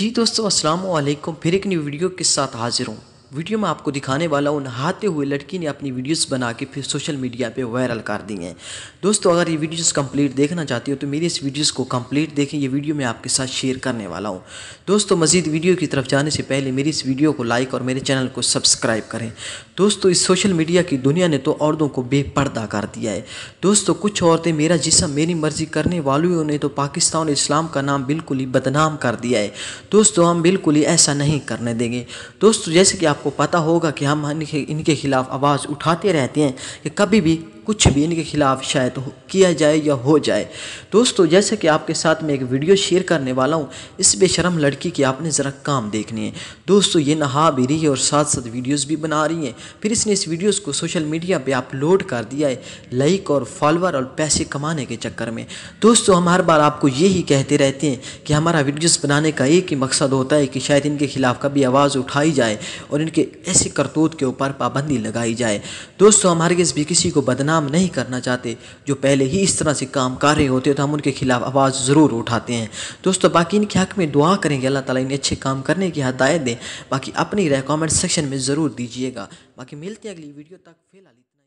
जी दोस्तों अस्सलाम वालेकुम फिर एक नई वीडियो के साथ हाजिर हूँ वीडियो में आपको दिखाने वाला हूँ नहाते हुए लड़की ने अपनी वीडियोस बना के फिर सोशल मीडिया पे वायरल कर दी हैं दोस्तों अगर ये वीडियोस कंप्लीट देखना चाहती हो तो मेरी इस वीडियोस को कंप्लीट देखें ये वीडियो मैं आपके साथ शेयर करने वाला हूँ दोस्तों मजीद वीडियो की तरफ जाने से पहले मेरी इस वीडियो को लाइक और मेरे चैनल को सब्सक्राइब करें दोस्तों इस सोशल मीडिया की दुनिया ने तो औरतों को बेपर्दा कर दिया है दोस्तों कुछ औरतें मेरा जिसम मेरी मर्जी करने वालों ने तो पाकिस्तान और इस्लाम का नाम बिल्कुल ही बदनाम कर दिया है दोस्तों हम बिल्कुल ही ऐसा नहीं करने देंगे दोस्तों जैसे कि आपको पता होगा कि हम इनके खिलाफ़ आवाज़ उठाते रहते हैं कि कभी भी कुछ भी इनके खिलाफ शायद किया जाए या हो जाए दोस्तों जैसे कि आपके साथ में एक वीडियो शेयर करने वाला हूँ इस बेशरम लड़की की आपने ज़रा काम देखनी है दोस्तों ये नहा भी रही है और साथ साथ वीडियोज़ भी बना रही हैं फिर इसने इस वीडियोज़ को सोशल मीडिया पर अपलोड कर दिया है लाइक और फॉलोअर और पैसे कमाने के चक्कर में दोस्तों हम हर बार आपको यही कहते रहते हैं कि हमारा वीडियोस बनाने का एक ही मकसद होता है कि शायद इनके खिलाफ कभी आवाज़ उठाई जाए और इनके ऐसे करतूत के ऊपर पाबंदी लगाई जाए दोस्तों हमारे इस भी किसी को बदनाम काम नहीं करना चाहते जो पहले ही इस तरह से काम कर रहे होते तो हम उनके खिलाफ आवाज़ ज़रूर उठाते हैं दोस्तों बाकी इनके हक में दुआ करेंगे अल्लाह ताला इन्हें अच्छे काम करने की हदायत दें बाकी अपनी राय कमेंट सेक्शन में ज़रूर दीजिएगा बाकी मिलते हैं अगली वीडियो तक फिलहाल